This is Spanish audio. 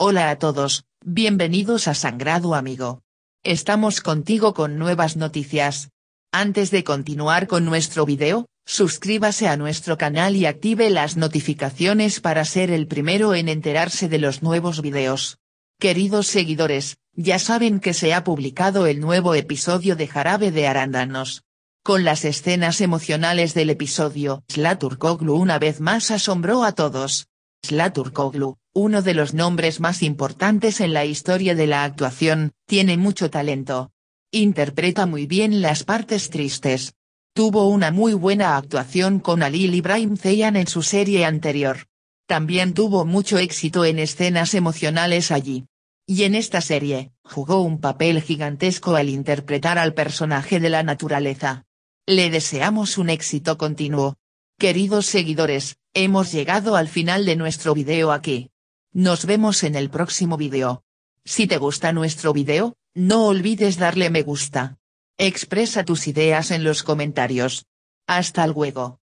Hola a todos, bienvenidos a Sangrado Amigo. Estamos contigo con nuevas noticias. Antes de continuar con nuestro video, suscríbase a nuestro canal y active las notificaciones para ser el primero en enterarse de los nuevos videos. Queridos seguidores, ya saben que se ha publicado el nuevo episodio de Jarabe de Arándanos. Con las escenas emocionales del episodio, Slaturkoglu una vez más asombró a todos. Slaturkoglu, uno de los nombres más importantes en la historia de la actuación, tiene mucho talento. Interpreta muy bien las partes tristes. Tuvo una muy buena actuación con Alil Ibrahim Zeyan en su serie anterior. También tuvo mucho éxito en escenas emocionales allí. Y en esta serie, jugó un papel gigantesco al interpretar al personaje de la naturaleza. Le deseamos un éxito continuo. Queridos seguidores, hemos llegado al final de nuestro video aquí. Nos vemos en el próximo video. Si te gusta nuestro video, no olvides darle me gusta. Expresa tus ideas en los comentarios. Hasta luego.